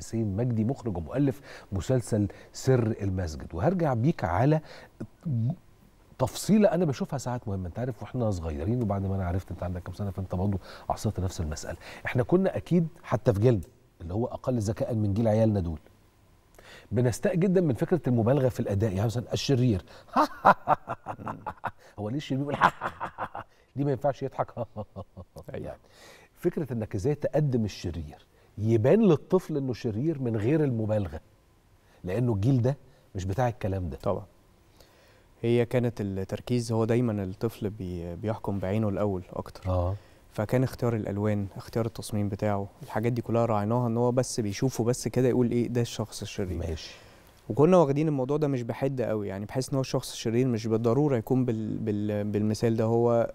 حسين مجدي مخرج ومؤلف مسلسل سر المسجد وهرجع بيك على تفصيله انا بشوفها ساعات مهمه انت عارف واحنا صغيرين وبعد ما انا عرفت انت عندك كام سنه فانت برضه عصرت نفس المساله احنا كنا اكيد حتى في جيلنا اللي هو اقل ذكاء من جيل عيالنا دول بنستاء جدا من فكره المبالغه في الاداء يعني مثلا الشرير هو ليه الشرير بيقول ليه ما ينفعش يضحك يعني فكره انك ازاي تقدم الشرير يبان للطفل انه شرير من غير المبالغه لانه الجيل ده مش بتاع الكلام ده طبعا هي كانت التركيز هو دايما الطفل بي بيحكم بعينه الاول اكتر آه. فكان اختيار الالوان اختيار التصميم بتاعه الحاجات دي كلها راعيناها ان هو بس بيشوفه بس كده يقول ايه ده الشخص الشرير ماشي وكنا واخدين الموضوع ده مش بحده قوي يعني بحيث ان هو الشخص الشرير مش بالضروره يكون بال... بال... بالمثال ده هو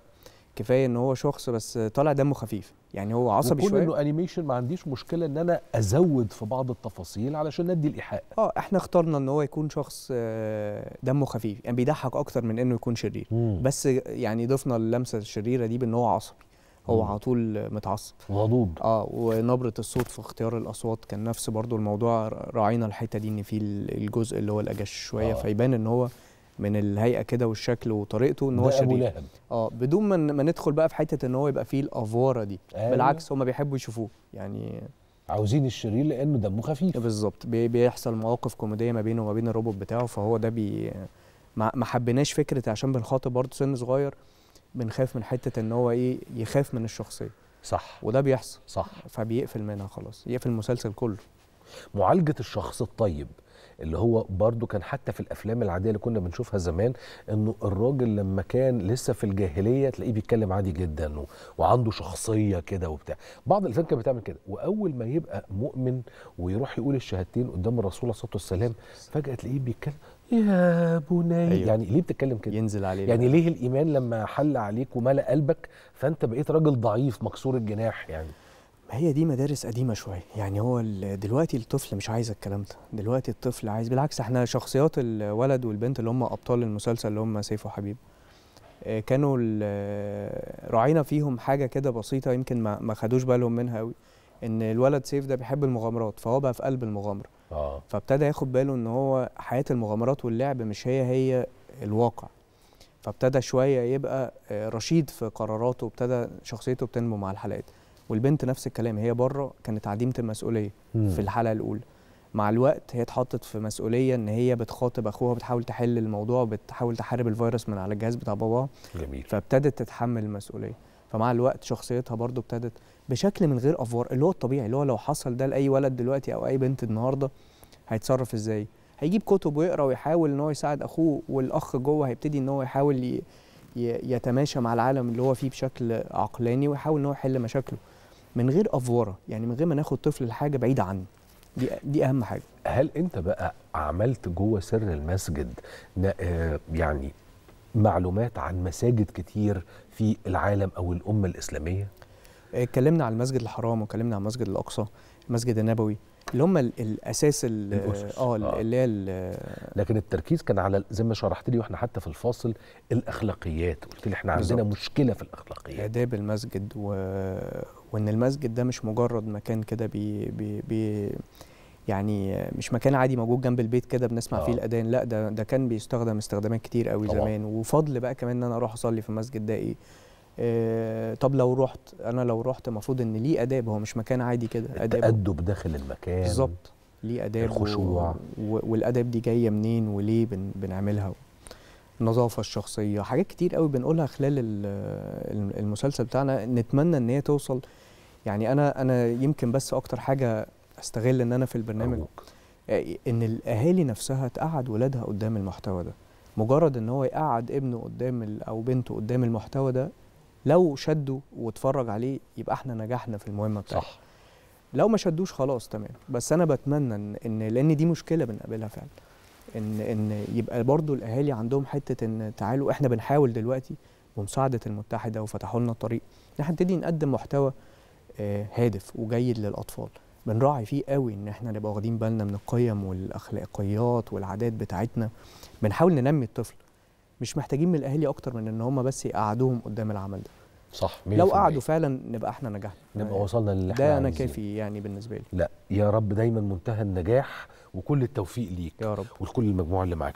كفايه ان هو شخص بس طالع دمه خفيف يعني هو عصبي شويه انه انيميشن ما عنديش مشكله ان انا ازود في بعض التفاصيل علشان ندي الايحاء اه احنا اخترنا ان هو يكون شخص آه، دمه خفيف يعني بيضحك اكتر من انه يكون شرير مم. بس يعني ضفنا اللمسه الشريره دي بان هو عصبي هو على طول متعصب غضوب اه ونبره الصوت في اختيار الاصوات كان نفس برضو الموضوع راعينا الحته دي ان في الجزء اللي هو الاجش شويه آه. فيبان ان هو من الهيئه كده والشكل وطريقته ان هو شديد اه بدون ما من... ندخل بقى في حته ان هو يبقى فيه الافواره دي آه. بالعكس هم بيحبوا يشوفوه يعني عاوزين الشرير لانه دمه خفيف بالظبط بي... بيحصل مواقف كوميديه ما بينه وما بين الروبوت بتاعه فهو ده بي ما, ما حبيناش فكره عشان بنخاطب برضه سن صغير بنخاف من حته ان هو ايه يخاف من الشخصيه صح وده بيحصل صح فبيقفل منها خلاص يقفل المسلسل كله معالجه الشخص الطيب اللي هو برضو كان حتى في الافلام العاديه اللي كنا بنشوفها زمان انه الراجل لما كان لسه في الجاهليه تلاقيه بيتكلم عادي جدا وعنده شخصيه كده وبتاع بعض الافلام كانت بتعمل كده واول ما يبقى مؤمن ويروح يقول الشهادتين قدام الرسول عليه الصلاه والسلام فجاه تلاقيه بيتكلم يا بني أيوه. يعني ليه بتتكلم كده ينزل عليه يعني ليه الايمان لما حل عليك وملا قلبك فانت بقيت راجل ضعيف مكسور الجناح يعني هي دي مدارس قديمه شويه يعني هو دلوقتي الطفل مش عايز الكلام ده دلوقتي الطفل عايز بالعكس احنا شخصيات الولد والبنت اللي هم ابطال المسلسل اللي هم سيف وحبيب آه، كانوا آه، راعينا فيهم حاجه كده بسيطه يمكن ما ما خدوش بالهم منها قوي ان الولد سيف ده بيحب المغامرات فهو بقى في قلب المغامره آه. فابتدى ياخد باله ان هو حياه المغامرات واللعب مش هي هي الواقع فابتدى شويه يبقى آه، رشيد في قراراته وابتدى شخصيته بتنمو مع الحلقات والبنت نفس الكلام هي بره كانت عديمه المسؤوليه مم. في الحلقه الاولى مع الوقت هي اتحطت في مسؤوليه ان هي بتخاطب اخوها بتحاول تحل الموضوع بتحاول تحارب الفيروس من على الجهاز بتاع باباها جميل فابتدت تتحمل المسؤوليه فمع الوقت شخصيتها برضو ابتدت بشكل من غير افوار اللي هو الطبيعي اللي هو لو حصل ده لاي ولد دلوقتي او اي بنت النهارده هيتصرف ازاي هيجيب كتب ويقرا ويحاول ان هو يساعد اخوه والاخ جوه هيبتدي ان هو يحاول يتماشى مع العالم اللي هو فيه بشكل عقلاني ويحاول ان هو يحل مشاكله من غير افوره يعني من غير ما ناخد طفل لحاجه بعيده عنه دي دي اهم حاجه هل انت بقى عملت جوه سر المسجد آه، يعني معلومات عن مساجد كتير في العالم او الامه الاسلاميه آه، اتكلمنا عن المسجد الحرام وكلمنا عن المسجد الاقصى المسجد النبوي اللي هم الاساس آه،, اه اللي هي لكن التركيز كان على زي ما شرحت لي واحنا حتى في الفاصل الاخلاقيات قلت لي احنا عندنا مشكله في الاخلاقيات اداب المسجد و... وان المسجد ده مش مجرد مكان كده بي... بي... بي يعني مش مكان عادي موجود جنب البيت كده بنسمع آه. فيه الاذان لا ده ده كان بيستخدم استخدامات كتير قوي طبعا. زمان وفضل بقى كمان ان انا اروح اصلي في المسجد ده ايه آه، طب لو رحت انا لو رحت المفروض ان ليه اداب هو مش مكان عادي كده اداب التأدب داخل المكان بالظبط ليه اداب الخشوع و... والاداب دي جايه منين وليه بن... بنعملها النظافه الشخصيه حاجات كتير قوي بنقولها خلال المسلسل بتاعنا نتمنى ان هي توصل يعني انا انا يمكن بس اكتر حاجه استغل ان انا في البرنامج أوك. آه، ان الاهالي نفسها تقعد ولادها قدام المحتوى ده مجرد ان هو يقعد ابنه قدام او بنته قدام المحتوى ده لو شدوا واتفرج عليه يبقى احنا نجحنا في المهمه بتاعتنا صح لو ما شدوش خلاص تمام بس انا بتمنى ان إن لان دي مشكله بنقابلها فعلا ان ان يبقى برضو الاهالي عندهم حته ان تعالوا احنا بنحاول دلوقتي بمساعده المتحده وفتحوا لنا الطريق ان احنا نبتدي نقدم محتوى آه، هادف وجيد للاطفال بنراعي فيه قوي ان احنا نبقى واخدين بالنا من القيم والاخلاقيات والعادات بتاعتنا بنحاول ننمي الطفل مش محتاجين من الاهالي اكتر من ان هم بس يقعدوهم قدام العمل ده صح لو قعدوا فعلا نبقى احنا نجحنا نبقى وصلنا للي احنا ده انا كافي يعني بالنسبه لي لا يا رب دايما منتهى النجاح وكل التوفيق ليك يا رب ولكل المجموعه اللي معاك